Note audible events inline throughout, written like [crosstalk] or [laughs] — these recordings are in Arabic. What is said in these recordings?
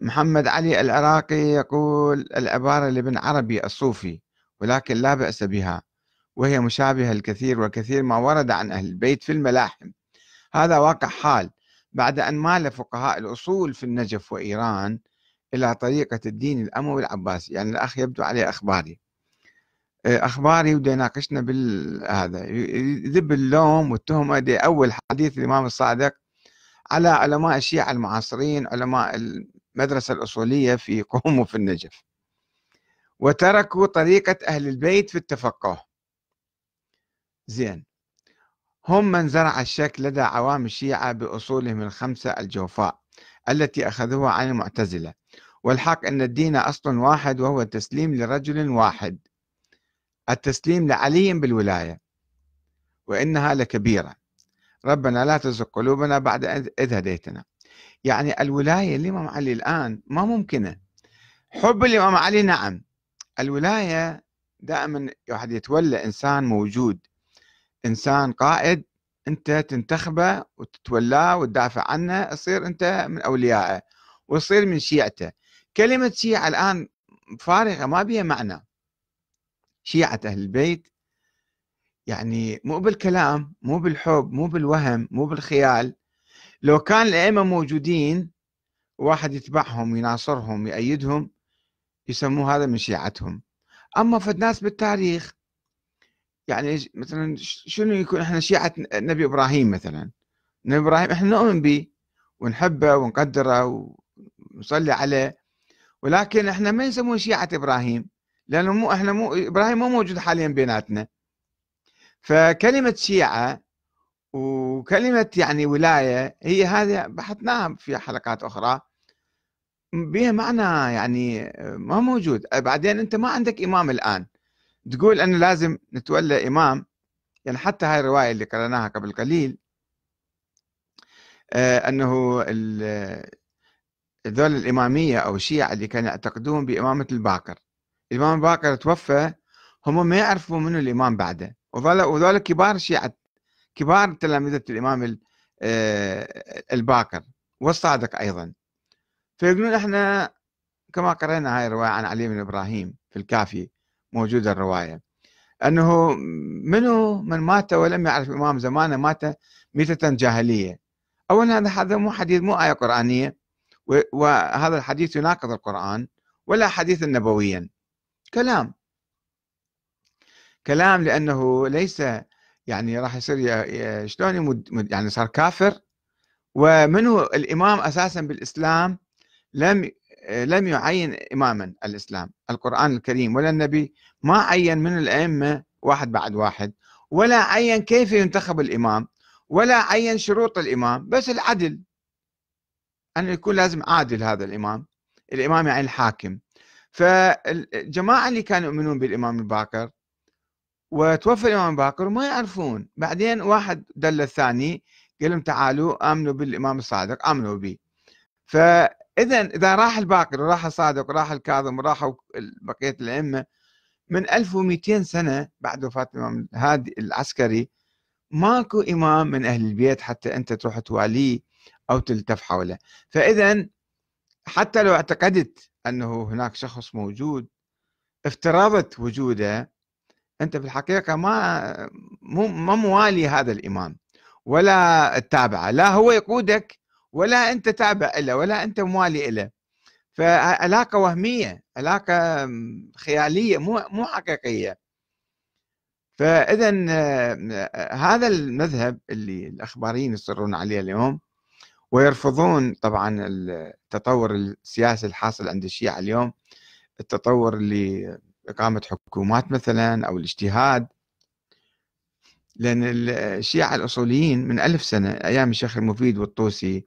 محمد علي العراقي يقول العبارة لابن عربي الصوفي ولكن لا بأس بها وهي مشابهة الكثير وكثير ما ورد عن أهل البيت في الملاحم هذا واقع حال بعد أن مال فقهاء الأصول في النجف وإيران إلى طريقة الدين الأموي العباسي يعني الأخ يبدو عليه أخباري آه، أخباري ودي ناقشنا بالهذا يذب اللوم والتهمة دي أول حديث الإمام الصادق على علماء الشيعة المعاصرين علماء المدرسة الأصولية في [laughs] قوم وفي النجف وتركوا طريقة أهل البيت في التفقه زين هم من زرع الشك لدى عوام الشيعة بأصولهم الخمسة الجوفاء التي أخذوها عن المعتزلة والحق أن الدين أصل واحد وهو التسليم لرجل واحد التسليم لعلي بالولاية وإنها لكبيرة ربنا لا تزغ قلوبنا بعد إذ هديتنا يعني الولاية للإمام علي الآن ما ممكنة حب الإمام علي نعم الولاية دائما واحد يتولى إنسان موجود إنسان قائد أنت تنتخبه وتتولاه وتدافع عنه تصير أنت من أوليائه وتصير من شيعته كلمة شيعة الآن فارغة ما بها معنى شيعة أهل البيت يعني مو بالكلام مو بالحب مو بالوهم مو بالخيال لو كان الأئمة موجودين واحد يتبعهم يناصرهم يأيدهم يسموه هذا من شيعتهم أما فد ناس بالتاريخ يعني مثلا شنو يكون احنا شيعة نبي إبراهيم مثلا نبي إبراهيم احنا نؤمن به ونحبه ونقدره ونصلي عليه ولكن احنا ما نسموه شيعة إبراهيم لأنه مو احنا مو إبراهيم مو موجود حاليا بيناتنا فكلمة شيعة وكلمة يعني ولاية هي هذه بحثناها في حلقات أخرى بها معنى يعني ما موجود بعدين أنت ما عندك إمام الآن تقول أنه لازم نتولى إمام يعني حتى هاي الرواية اللي قرأناها قبل قليل آه، أنه ذول الإمامية أو الشيعة اللي كانوا يعتقدون بإمامة الباقر الإمام الباقر توفى هم ما يعرفوا منه الإمام بعده وذول كبار شيعة كبار تلامذة الإمام آه، الباكر والصادق أيضا فيقولون احنا كما قرأنا هاي الرواية عن علي بن إبراهيم في الكافي موجودة الرواية أنه منه من مات ولم يعرف إمام زمانه مات ميتة جاهلية أولا هذا هذا مو حديث مو آية قرآنية وهذا الحديث يناقض القرآن ولا حديث نبويا كلام كلام لأنه ليس يعني راح يصير شلون يعني صار كافر ومنه الامام اساسا بالاسلام لم لم يعين اماما الاسلام القران الكريم ولا النبي ما عين من الائمه واحد بعد واحد ولا عين كيف ينتخب الامام ولا عين شروط الامام بس العدل انه يكون لازم عادل هذا الامام الامام يعني الحاكم فالجماعه اللي كانوا يؤمنون بالامام الباكر وتوفى الإمام باقر وما يعرفون بعدين واحد دل الثاني قال لهم تعالوا آمنوا بالإمام الصادق آمنوا به فإذا إذا راح الباقر وراح الصادق وراح الكاظم وراحوا بقية الأئمة من 1200 سنة بعد وفاة الإمام الهادي العسكري ماكو إمام من أهل البيت حتى أنت تروح تواليه أو تلتف حوله فإذا حتى لو اعتقدت أنه هناك شخص موجود افترضت وجوده انت في الحقيقه ما مو ما موالي هذا الامام ولا تتابعه لا هو يقودك ولا انت تابع له ولا انت موالي له فعلاقه وهميه علاقه خياليه مو مو حقيقيه فاذا آه، هذا المذهب اللي الاخباريين يصرون عليه اليوم ويرفضون طبعا التطور السياسي الحاصل عند الشيعه اليوم التطور اللي إقامة حكومات مثلا أو الاجتهاد لأن الشيعة الأصوليين من ألف سنة أيام الشيخ المفيد والطوسي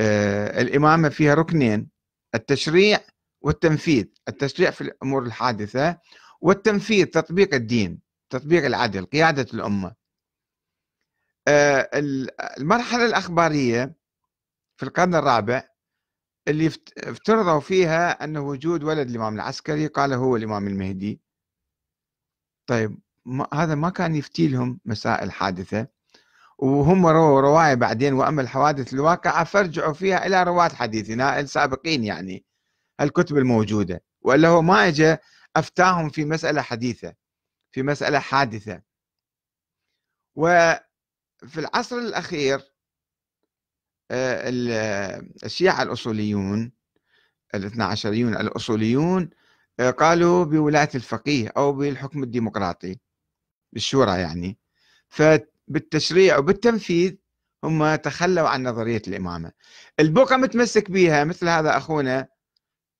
آه، الإمامة فيها ركنين التشريع والتنفيذ التشريع في الأمور الحادثة والتنفيذ تطبيق الدين تطبيق العدل قيادة الأمة آه، المرحلة الأخبارية في القرن الرابع اللي افترضوا فيها أن وجود ولد الإمام العسكري قال هو الإمام المهدي طيب ما هذا ما كان يفتي لهم مسائل حادثة وهم رووا رواية بعدين وأما الحوادث الواقعة فرجعوا فيها إلى رواة حديثنا السابقين يعني الكتب الموجودة وإلا هو ما أجى أفتاهم في مسألة حديثة في مسألة حادثة وفي العصر الأخير آه، الشيعة الأصوليون الاثنى عشريون الأصوليون آه، قالوا بولاية الفقيه أو بالحكم الديمقراطي بالشورى يعني فبالتشريع وبالتنفيذ هم تخلوا عن نظرية الإمامة البقعة متمسك بها مثل هذا أخونا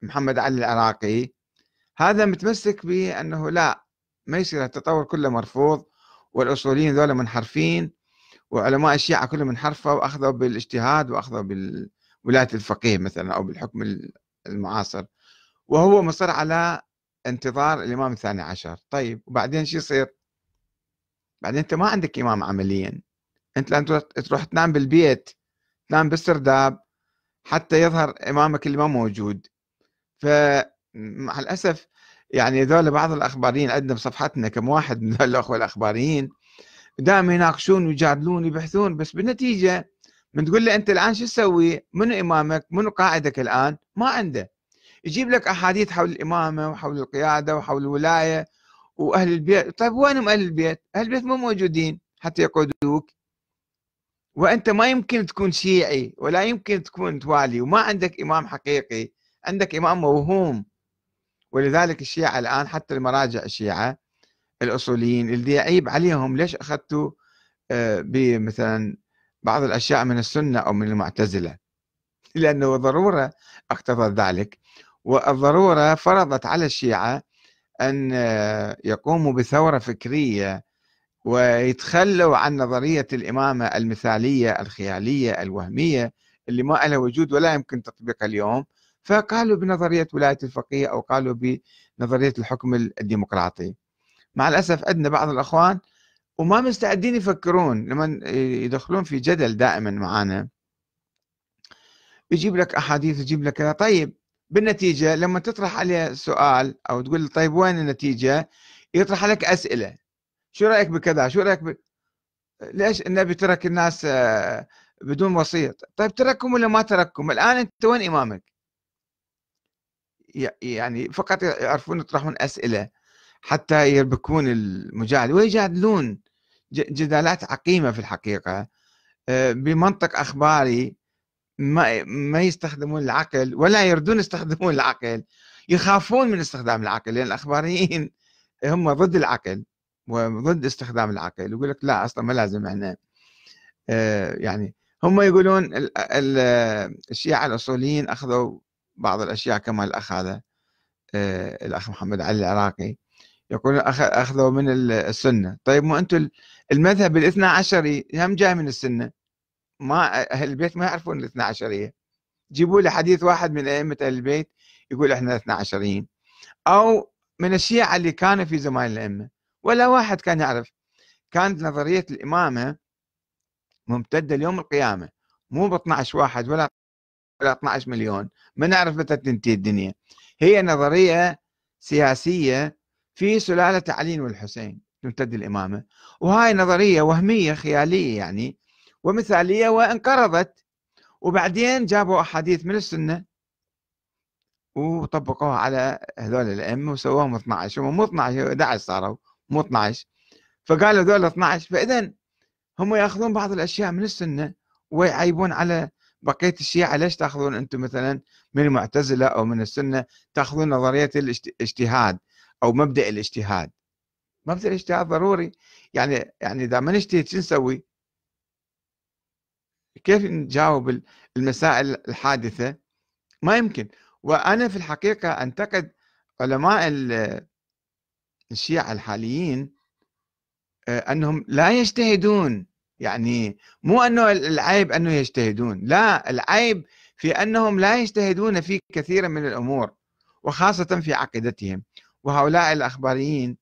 محمد علي العراقي هذا متمسك بأنه لا ما يصير التطور كله مرفوض والأصوليين ذولا منحرفين وعلماء الشيعة كلهم انحرفوا وأخذوا بالاجتهاد وأخذوا بالولاية الفقيه مثلا أو بالحكم المعاصر وهو مصر على انتظار الإمام الثاني عشر طيب وبعدين شو يصير بعدين أنت ما عندك إمام عمليا أنت لأن تروح تنام بالبيت تنام بالسرداب حتى يظهر إمامك اللي ما موجود فمع الأسف يعني ذول بعض الأخباريين عندنا بصفحتنا كم واحد من ذول الأخوة الأخباريين دائما يناقشون ويجادلون ويبحثون بس بالنتيجه من تقول له انت الان شو تسوي؟ منو امامك؟ منو قائدك الان؟ ما عنده يجيب لك احاديث حول الامامه وحول القياده وحول الولايه واهل البيت، طيب وينهم اهل البيت؟ اهل البيت مو موجودين حتى يقودوك وانت ما يمكن تكون شيعي ولا يمكن تكون توالي وما عندك امام حقيقي عندك امام موهوم ولذلك الشيعه الان حتى المراجع الشيعه الاصوليين اللي يعيب عليهم ليش اخذتوا آه، بمثلا بعض الاشياء من السنه او من المعتزله لانه ضروره اقتضت ذلك والضروره فرضت على الشيعه ان آه، يقوموا بثوره فكريه ويتخلوا عن نظريه الامامه المثاليه الخياليه الوهميه اللي ما لها وجود ولا يمكن تطبيقها اليوم فقالوا بنظريه ولايه الفقيه او قالوا بنظريه الحكم الديمقراطي مع الأسف عندنا بعض الأخوان وما مستعدين يفكرون لما يدخلون في جدل دائما معانا يجيب لك أحاديث يجيب لك كذا طيب بالنتيجة لما تطرح عليه سؤال أو تقول له طيب وين النتيجة يطرح لك أسئلة شو رأيك بكذا شو رأيك ب... ليش النبي ترك الناس آه، بدون وسيط طيب تركهم ولا ما تركهم الآن أنت وين إمامك يعني فقط يعرفون يطرحون أسئلة حتى يربكون المجادل ويجادلون جدالات عقيمة في الحقيقة آه، بمنطق أخباري ما ما يستخدمون العقل ولا يردون يستخدمون العقل يخافون من استخدام العقل لأن الأخباريين هم ضد العقل وضد استخدام العقل يقول لك لا أصلا ما لازم احنا آه، يعني هم يقولون الشيعة الأصوليين أخذوا بعض الأشياء كما الاخ هذا آه، الأخ محمد علي العراقي يقول أخذوا من السنة طيب مو أنتم المذهب الاثنى عشري هم جاي من السنة ما أهل البيت ما يعرفون الاثنى عشرية جيبوا لي حديث واحد من أئمة أهل البيت يقول إحنا اثنى عشريين أو من الشيعة اللي كانوا في زمان الأئمة ولا واحد كان يعرف كانت نظرية الإمامة ممتدة ليوم القيامة مو ب 12 واحد ولا ولا 12 مليون ما نعرف متى تنتهي الدنيا هي نظرية سياسية في سلالة علي والحسين تمتد الإمامة وهاي نظرية وهمية خيالية يعني ومثالية وانقرضت وبعدين جابوا أحاديث من السنة وطبقوها على هذول الأئمة وسووهم 12 هم مو 12 11 صاروا مو 12 فقالوا هذول 12 فإذا هم ياخذون بعض الأشياء من السنة ويعيبون على بقية الشيعة ليش تاخذون أنتم مثلا من المعتزلة أو من السنة تاخذون نظرية الاجتهاد او مبدا الاجتهاد مبدا الاجتهاد ضروري يعني يعني اذا ما نجتهد شو نسوي؟ كيف نجاوب المسائل الحادثه؟ ما يمكن وانا في الحقيقه انتقد علماء الشيعة الحاليين آه، انهم لا يجتهدون يعني مو انه العيب انه يجتهدون لا العيب في انهم لا يجتهدون في كثير من الامور وخاصه في عقيدتهم وهؤلاء الأخباريين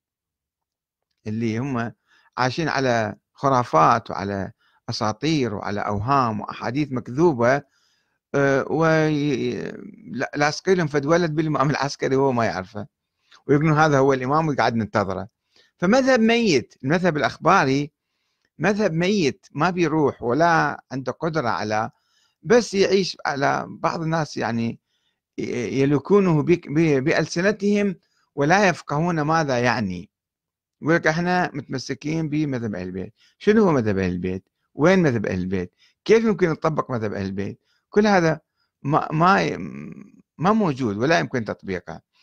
اللي هم عايشين على خرافات وعلى أساطير وعلى أوهام وأحاديث مكذوبة آه، ولاصقي لهم فد ولد بالإمام [laughs] العسكري وهو ما يعرفه ويقولون هذا هو الإمام ويقعد ننتظره فمذهب ميت المذهب الأخباري مذهب ميت ما بيروح ولا عنده قدرة على بس يعيش على بعض الناس يعني يلوكونه بألسنتهم ولا يفقهون ماذا يعني يقول لك احنا متمسكين بمذهب اهل البيت شنو هو مذهب اهل البيت وين مذهب اهل البيت كيف يمكن نطبق مذهب اهل البيت كل هذا ما ما ما موجود ولا يمكن تطبيقه